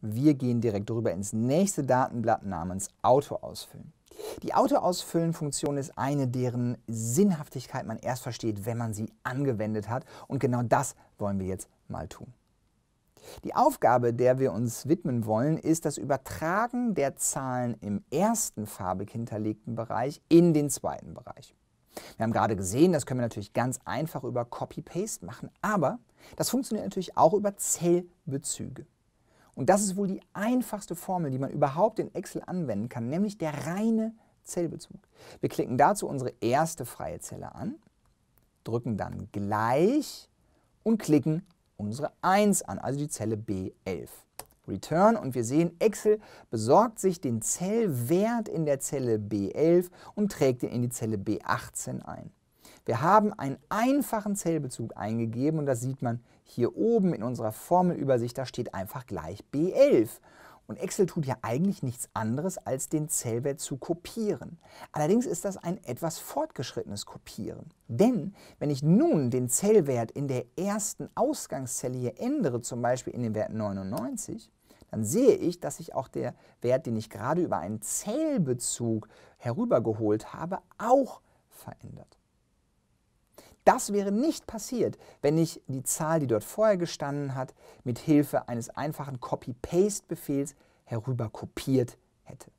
Wir gehen direkt rüber ins nächste Datenblatt namens Auto ausfüllen. Die Auto-Ausfüllen-Funktion ist eine, deren Sinnhaftigkeit man erst versteht, wenn man sie angewendet hat. Und genau das wollen wir jetzt mal tun. Die Aufgabe, der wir uns widmen wollen, ist das Übertragen der Zahlen im ersten farbig hinterlegten Bereich in den zweiten Bereich. Wir haben gerade gesehen, das können wir natürlich ganz einfach über Copy-Paste machen, aber das funktioniert natürlich auch über Zellbezüge. Und das ist wohl die einfachste Formel, die man überhaupt in Excel anwenden kann, nämlich der reine Zellbezug. Wir klicken dazu unsere erste freie Zelle an, drücken dann gleich und klicken unsere 1 an, also die Zelle B11. Return und wir sehen, Excel besorgt sich den Zellwert in der Zelle B11 und trägt ihn in die Zelle B18 ein. Wir haben einen einfachen Zellbezug eingegeben und das sieht man hier oben in unserer Formelübersicht, da steht einfach gleich B11. Und Excel tut ja eigentlich nichts anderes, als den Zellwert zu kopieren. Allerdings ist das ein etwas fortgeschrittenes Kopieren. Denn wenn ich nun den Zellwert in der ersten Ausgangszelle hier ändere, zum Beispiel in den Wert 99, dann sehe ich, dass sich auch der Wert, den ich gerade über einen Zellbezug herübergeholt habe, auch verändert. Das wäre nicht passiert, wenn ich die Zahl, die dort vorher gestanden hat, mit Hilfe eines einfachen Copy-Paste-Befehls herüberkopiert hätte.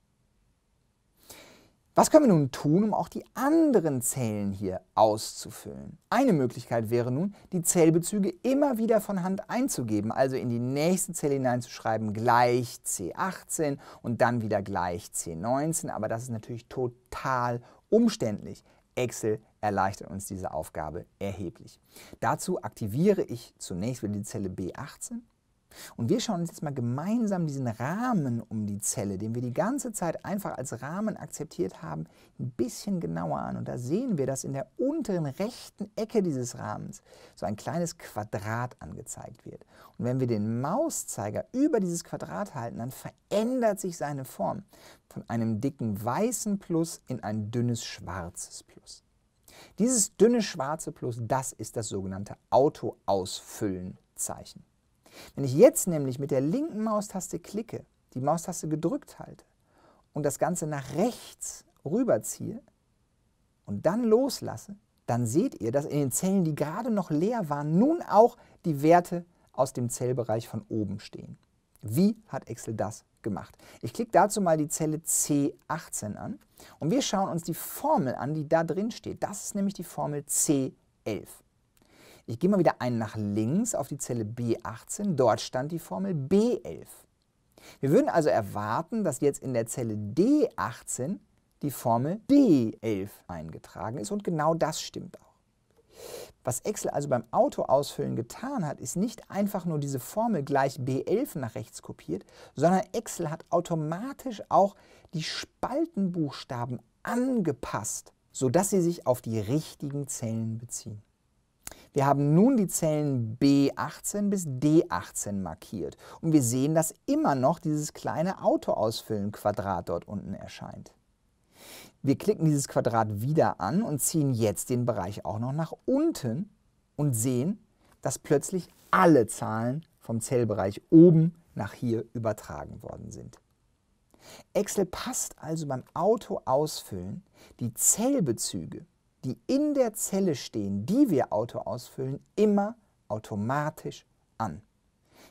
Was können wir nun tun, um auch die anderen Zellen hier auszufüllen? Eine Möglichkeit wäre nun, die Zellbezüge immer wieder von Hand einzugeben, also in die nächste Zelle hineinzuschreiben, gleich C18 und dann wieder gleich C19, aber das ist natürlich total umständlich. Excel erleichtert uns diese Aufgabe erheblich. Dazu aktiviere ich zunächst wieder die Zelle B18 und wir schauen uns jetzt mal gemeinsam diesen Rahmen um die Zelle, den wir die ganze Zeit einfach als Rahmen akzeptiert haben, ein bisschen genauer an. Und da sehen wir, dass in der unteren rechten Ecke dieses Rahmens so ein kleines Quadrat angezeigt wird. Und wenn wir den Mauszeiger über dieses Quadrat halten, dann verändert sich seine Form von einem dicken weißen Plus in ein dünnes schwarzes Plus. Dieses dünne schwarze Plus, das ist das sogenannte Auto-Ausfüllen-Zeichen. Wenn ich jetzt nämlich mit der linken Maustaste klicke, die Maustaste gedrückt halte und das Ganze nach rechts rüberziehe und dann loslasse, dann seht ihr, dass in den Zellen, die gerade noch leer waren, nun auch die Werte aus dem Zellbereich von oben stehen. Wie hat Excel das gemacht? Ich klicke dazu mal die Zelle C18 an und wir schauen uns die Formel an, die da drin steht. Das ist nämlich die Formel C11. Ich gehe mal wieder einen nach links auf die Zelle B18. Dort stand die Formel B11. Wir würden also erwarten, dass jetzt in der Zelle D18 die Formel D11 eingetragen ist und genau das stimmt auch. Was Excel also beim Autoausfüllen getan hat, ist nicht einfach nur diese Formel gleich B11 nach rechts kopiert, sondern Excel hat automatisch auch die Spaltenbuchstaben angepasst, sodass sie sich auf die richtigen Zellen beziehen. Wir haben nun die Zellen B18 bis D18 markiert und wir sehen, dass immer noch dieses kleine Autoausfüllen-Quadrat dort unten erscheint. Wir klicken dieses Quadrat wieder an und ziehen jetzt den Bereich auch noch nach unten und sehen, dass plötzlich alle Zahlen vom Zellbereich oben nach hier übertragen worden sind. Excel passt also beim Auto-Ausfüllen die Zellbezüge, die in der Zelle stehen, die wir Auto ausfüllen, immer automatisch an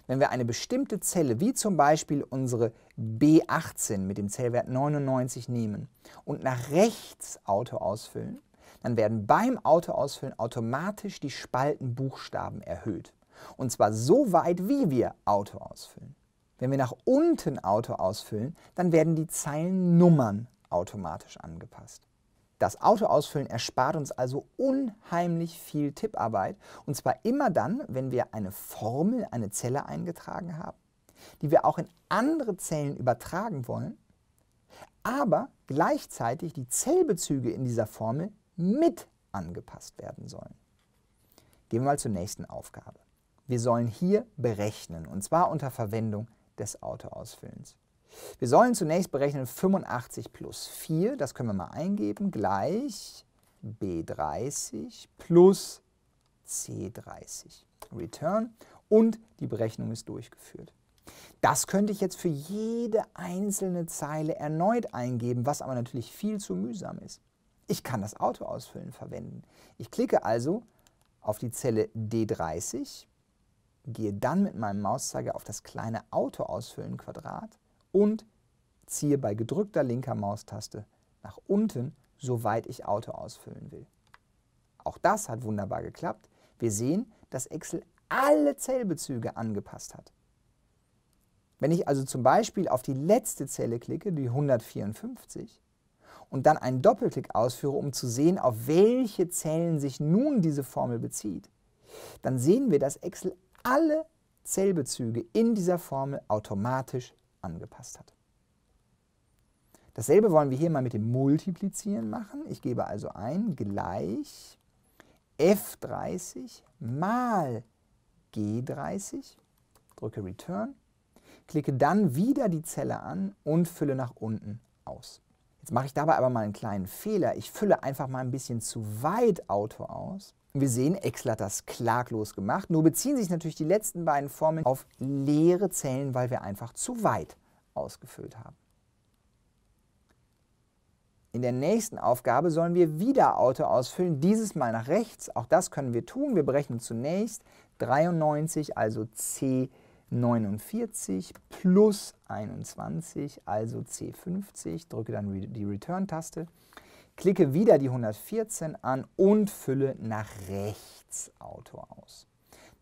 wenn wir eine bestimmte Zelle, wie zum Beispiel unsere B18 mit dem Zellwert 99 nehmen und nach rechts Auto ausfüllen, dann werden beim Autoausfüllen automatisch die Spaltenbuchstaben erhöht. Und zwar so weit, wie wir Auto ausfüllen. Wenn wir nach unten Auto ausfüllen, dann werden die Zeilennummern automatisch angepasst. Das Autoausfüllen erspart uns also unheimlich viel Tipparbeit und zwar immer dann, wenn wir eine Formel, eine Zelle eingetragen haben, die wir auch in andere Zellen übertragen wollen, aber gleichzeitig die Zellbezüge in dieser Formel mit angepasst werden sollen. Gehen wir mal zur nächsten Aufgabe. Wir sollen hier berechnen und zwar unter Verwendung des Autoausfüllens. Wir sollen zunächst berechnen 85 plus 4, das können wir mal eingeben, gleich B30 plus C30. Return und die Berechnung ist durchgeführt. Das könnte ich jetzt für jede einzelne Zeile erneut eingeben, was aber natürlich viel zu mühsam ist. Ich kann das Autoausfüllen verwenden. Ich klicke also auf die Zelle D30, gehe dann mit meinem Mauszeiger auf das kleine Autoausfüllen Quadrat und ziehe bei gedrückter linker Maustaste nach unten, soweit ich Auto ausfüllen will. Auch das hat wunderbar geklappt. Wir sehen, dass Excel alle Zellbezüge angepasst hat. Wenn ich also zum Beispiel auf die letzte Zelle klicke, die 154, und dann einen Doppelklick ausführe, um zu sehen, auf welche Zellen sich nun diese Formel bezieht, dann sehen wir, dass Excel alle Zellbezüge in dieser Formel automatisch angepasst hat. Dasselbe wollen wir hier mal mit dem Multiplizieren machen. Ich gebe also ein gleich f30 mal g30, drücke Return, klicke dann wieder die Zelle an und fülle nach unten aus. Jetzt mache ich dabei aber mal einen kleinen Fehler. Ich fülle einfach mal ein bisschen zu weit Auto aus. Wir sehen, Excel hat das klaglos gemacht. Nur beziehen sich natürlich die letzten beiden Formeln auf leere Zellen, weil wir einfach zu weit ausgefüllt haben. In der nächsten Aufgabe sollen wir wieder Auto ausfüllen, dieses Mal nach rechts. Auch das können wir tun. Wir berechnen zunächst 93, also C 49 plus 21, also C50, drücke dann die Return-Taste, klicke wieder die 114 an und fülle nach rechts Auto aus.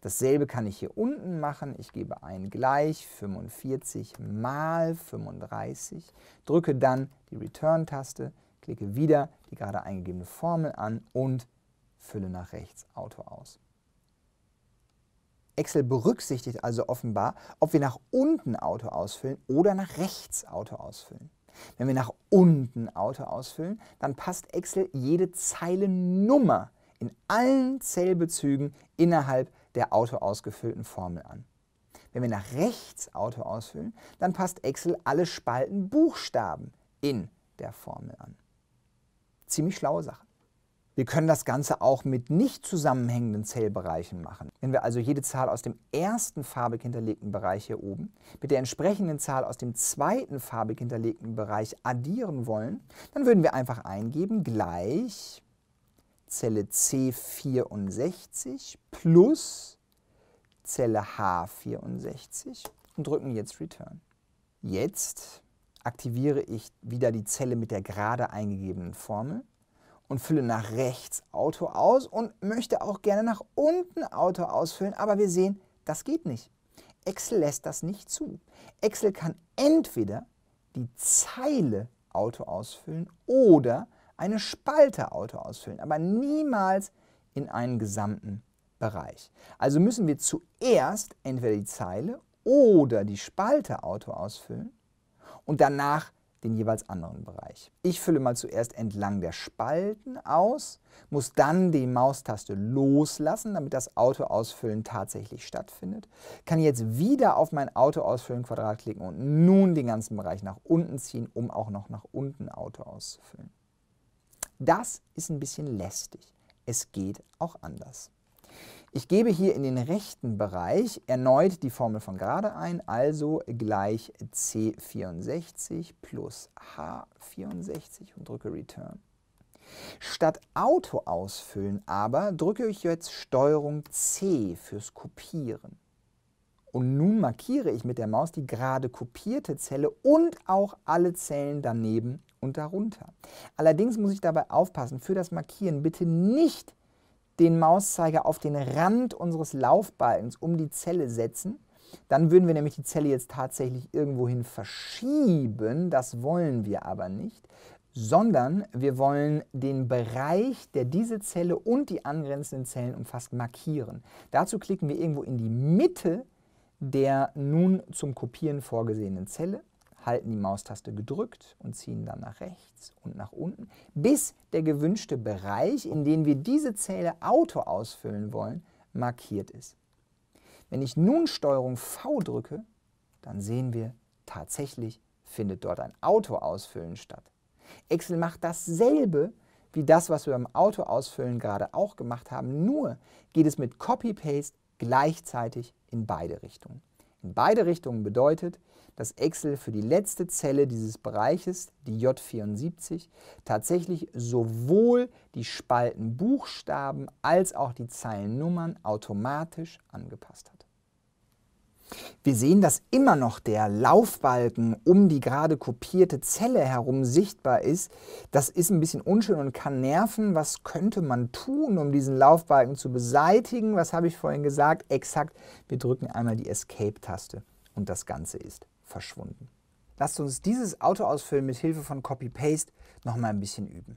Dasselbe kann ich hier unten machen. Ich gebe ein gleich 45 mal 35, drücke dann die Return-Taste, klicke wieder die gerade eingegebene Formel an und fülle nach rechts Auto aus. Excel berücksichtigt also offenbar, ob wir nach unten Auto ausfüllen oder nach rechts Auto ausfüllen. Wenn wir nach unten Auto ausfüllen, dann passt Excel jede Zeilennummer in allen Zählbezügen innerhalb der Auto ausgefüllten Formel an. Wenn wir nach rechts Auto ausfüllen, dann passt Excel alle Spalten Buchstaben in der Formel an. Ziemlich schlaue Sache. Wir können das Ganze auch mit nicht zusammenhängenden Zellbereichen machen. Wenn wir also jede Zahl aus dem ersten farbig hinterlegten Bereich hier oben mit der entsprechenden Zahl aus dem zweiten farbig hinterlegten Bereich addieren wollen, dann würden wir einfach eingeben gleich Zelle C64 plus Zelle H64 und drücken jetzt Return. Jetzt aktiviere ich wieder die Zelle mit der gerade eingegebenen Formel und fülle nach rechts Auto aus und möchte auch gerne nach unten Auto ausfüllen, aber wir sehen, das geht nicht. Excel lässt das nicht zu. Excel kann entweder die Zeile Auto ausfüllen oder eine Spalte Auto ausfüllen, aber niemals in einen gesamten Bereich. Also müssen wir zuerst entweder die Zeile oder die Spalte Auto ausfüllen und danach den jeweils anderen Bereich. Ich fülle mal zuerst entlang der Spalten aus, muss dann die Maustaste loslassen, damit das Autoausfüllen tatsächlich stattfindet, kann jetzt wieder auf mein Autoausfüllen-Quadrat klicken und nun den ganzen Bereich nach unten ziehen, um auch noch nach unten Auto auszufüllen. Das ist ein bisschen lästig. Es geht auch anders. Ich gebe hier in den rechten Bereich erneut die Formel von gerade ein, also gleich C64 plus H64 und drücke Return. Statt Auto ausfüllen aber drücke ich jetzt STRG C fürs Kopieren. Und nun markiere ich mit der Maus die gerade kopierte Zelle und auch alle Zellen daneben und darunter. Allerdings muss ich dabei aufpassen, für das Markieren bitte nicht den Mauszeiger auf den Rand unseres Laufbalkens um die Zelle setzen. Dann würden wir nämlich die Zelle jetzt tatsächlich irgendwohin verschieben. Das wollen wir aber nicht, sondern wir wollen den Bereich, der diese Zelle und die angrenzenden Zellen umfasst, markieren. Dazu klicken wir irgendwo in die Mitte der nun zum Kopieren vorgesehenen Zelle halten die Maustaste gedrückt und ziehen dann nach rechts und nach unten, bis der gewünschte Bereich, in den wir diese Zähle auto ausfüllen wollen, markiert ist. Wenn ich nun STRG V drücke, dann sehen wir, tatsächlich findet dort ein Auto ausfüllen statt. Excel macht dasselbe wie das, was wir beim Auto ausfüllen gerade auch gemacht haben, nur geht es mit Copy-Paste gleichzeitig in beide Richtungen. In beide Richtungen bedeutet, dass Excel für die letzte Zelle dieses Bereiches, die J74, tatsächlich sowohl die Spaltenbuchstaben als auch die Zeilennummern automatisch angepasst hat. Wir sehen, dass immer noch der Laufbalken um die gerade kopierte Zelle herum sichtbar ist. Das ist ein bisschen unschön und kann nerven. Was könnte man tun, um diesen Laufbalken zu beseitigen? Was habe ich vorhin gesagt? Exakt, wir drücken einmal die Escape-Taste und das Ganze ist verschwunden. Lasst uns dieses Auto ausfüllen mit Hilfe von Copy-Paste noch mal ein bisschen üben.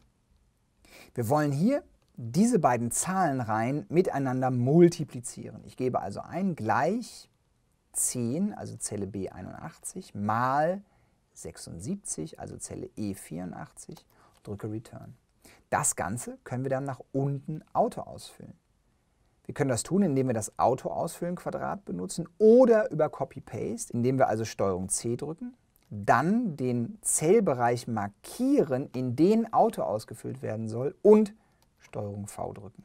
Wir wollen hier diese beiden Zahlenreihen miteinander multiplizieren. Ich gebe also ein gleich 10, also Zelle B81, mal 76, also Zelle E84, drücke Return. Das Ganze können wir dann nach unten Auto ausfüllen. Wir können das tun, indem wir das Auto ausfüllen Quadrat benutzen oder über Copy-Paste, indem wir also STRG C drücken, dann den Zellbereich markieren, in den Auto ausgefüllt werden soll und STRG V drücken.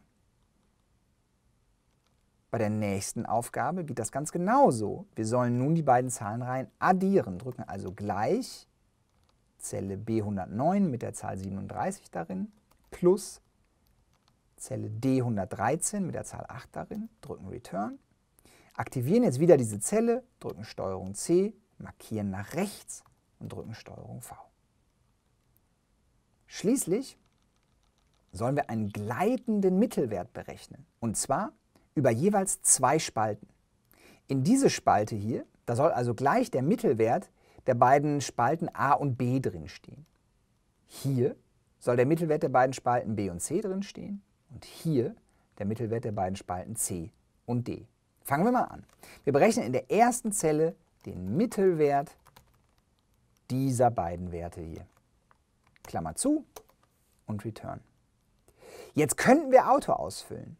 Bei der nächsten Aufgabe geht das ganz genauso. Wir sollen nun die beiden Zahlenreihen addieren, drücken also gleich Zelle B109 mit der Zahl 37 darin plus Zelle D113 mit der Zahl 8 darin, drücken Return, aktivieren jetzt wieder diese Zelle, drücken STRG C, markieren nach rechts und drücken STRG V. Schließlich sollen wir einen gleitenden Mittelwert berechnen, und zwar über jeweils zwei Spalten. In diese Spalte hier, da soll also gleich der Mittelwert der beiden Spalten A und B drinstehen. Hier soll der Mittelwert der beiden Spalten B und C drinstehen und hier der Mittelwert der beiden Spalten C und D. Fangen wir mal an. Wir berechnen in der ersten Zelle den Mittelwert dieser beiden Werte hier. Klammer zu und Return. Jetzt könnten wir Auto ausfüllen,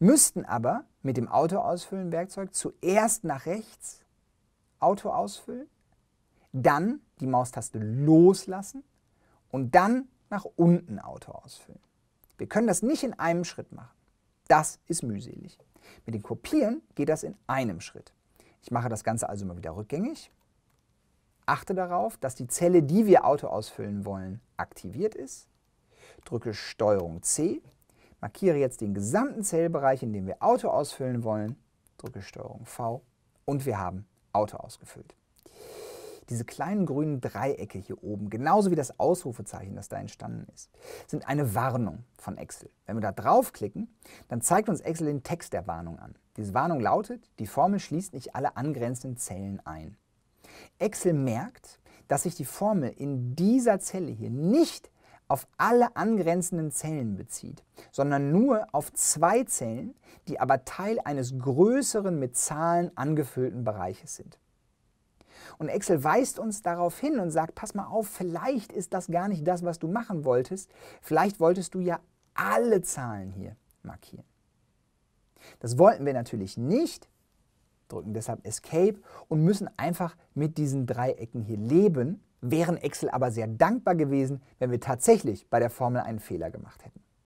müssten aber mit dem Auto ausfüllen Werkzeug zuerst nach rechts Auto ausfüllen, dann die Maustaste loslassen und dann nach unten Auto ausfüllen. Wir können das nicht in einem Schritt machen. Das ist mühselig. Mit dem Kopieren geht das in einem Schritt. Ich mache das Ganze also mal wieder rückgängig. Achte darauf, dass die Zelle, die wir Auto ausfüllen wollen, aktiviert ist. Drücke STRG C, markiere jetzt den gesamten Zellbereich, in dem wir Auto ausfüllen wollen, drücke STRG V und wir haben Auto ausgefüllt. Diese kleinen grünen Dreiecke hier oben, genauso wie das Ausrufezeichen, das da entstanden ist, sind eine Warnung von Excel. Wenn wir da draufklicken, dann zeigt uns Excel den Text der Warnung an. Diese Warnung lautet, die Formel schließt nicht alle angrenzenden Zellen ein. Excel merkt, dass sich die Formel in dieser Zelle hier nicht auf alle angrenzenden Zellen bezieht, sondern nur auf zwei Zellen, die aber Teil eines größeren mit Zahlen angefüllten Bereiches sind. Und Excel weist uns darauf hin und sagt, pass mal auf, vielleicht ist das gar nicht das, was du machen wolltest. Vielleicht wolltest du ja alle Zahlen hier markieren. Das wollten wir natürlich nicht, drücken deshalb Escape und müssen einfach mit diesen Dreiecken hier leben, wären Excel aber sehr dankbar gewesen, wenn wir tatsächlich bei der Formel einen Fehler gemacht hätten.